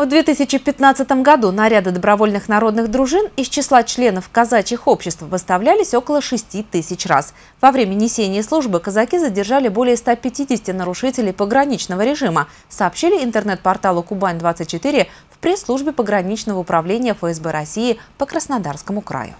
В 2015 году наряды добровольных народных дружин из числа членов казачьих обществ выставлялись около 6 тысяч раз. Во время несения службы казаки задержали более 150 нарушителей пограничного режима, сообщили интернет-порталу «Кубань-24» в пресс-службе пограничного управления ФСБ России по Краснодарскому краю.